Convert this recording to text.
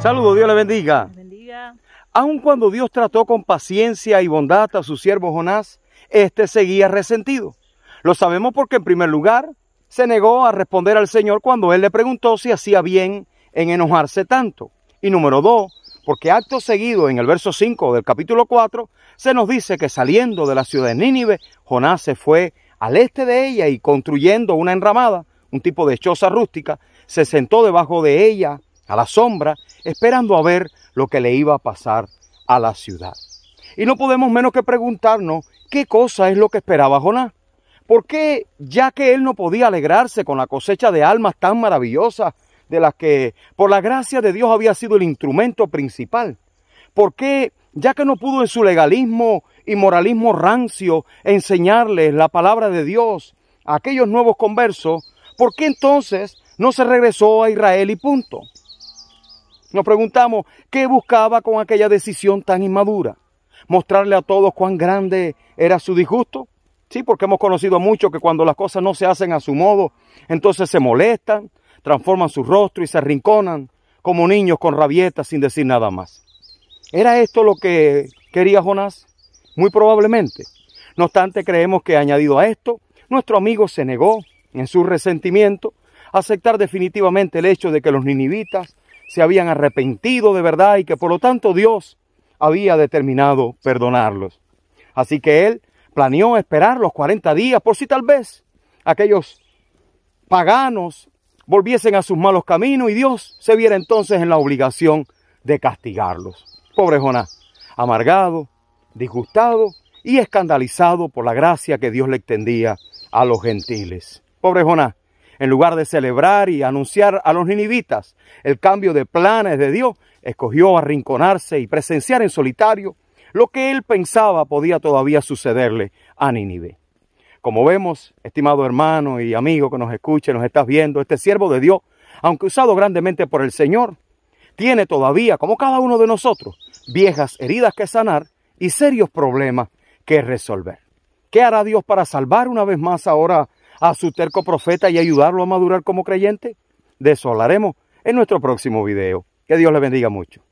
Saludos, Dios le bendiga. bendiga. Aun cuando Dios trató con paciencia y bondad a su siervo Jonás, éste seguía resentido. Lo sabemos porque en primer lugar se negó a responder al Señor cuando él le preguntó si hacía bien en enojarse tanto. Y número dos, porque acto seguido en el verso 5 del capítulo 4 se nos dice que saliendo de la ciudad de Nínive, Jonás se fue al este de ella y construyendo una enramada, un tipo de choza rústica, se sentó debajo de ella a la sombra, esperando a ver lo que le iba a pasar a la ciudad. Y no podemos menos que preguntarnos qué cosa es lo que esperaba Jonás. ¿Por qué, ya que él no podía alegrarse con la cosecha de almas tan maravillosas de las que por la gracia de Dios había sido el instrumento principal? ¿Por qué, ya que no pudo en su legalismo y moralismo rancio enseñarles la palabra de Dios a aquellos nuevos conversos, por qué entonces no se regresó a Israel y punto? Nos preguntamos qué buscaba con aquella decisión tan inmadura. Mostrarle a todos cuán grande era su disgusto. Sí, porque hemos conocido mucho que cuando las cosas no se hacen a su modo, entonces se molestan, transforman su rostro y se arrinconan como niños con rabietas sin decir nada más. ¿Era esto lo que quería Jonás? Muy probablemente. No obstante, creemos que añadido a esto, nuestro amigo se negó, en su resentimiento, a aceptar definitivamente el hecho de que los ninivitas se habían arrepentido de verdad y que por lo tanto Dios había determinado perdonarlos. Así que él planeó esperar los 40 días por si tal vez aquellos paganos volviesen a sus malos caminos y Dios se viera entonces en la obligación de castigarlos. Pobre Jonás, amargado, disgustado y escandalizado por la gracia que Dios le extendía a los gentiles. Pobre Jonás, en lugar de celebrar y anunciar a los ninivitas el cambio de planes de Dios, escogió arrinconarse y presenciar en solitario lo que él pensaba podía todavía sucederle a Nínive. Como vemos, estimado hermano y amigo que nos escuche, nos estás viendo, este siervo de Dios, aunque usado grandemente por el Señor, tiene todavía, como cada uno de nosotros, viejas heridas que sanar y serios problemas que resolver. ¿Qué hará Dios para salvar una vez más ahora a su terco profeta y ayudarlo a madurar como creyente? De eso hablaremos en nuestro próximo video. Que Dios le bendiga mucho.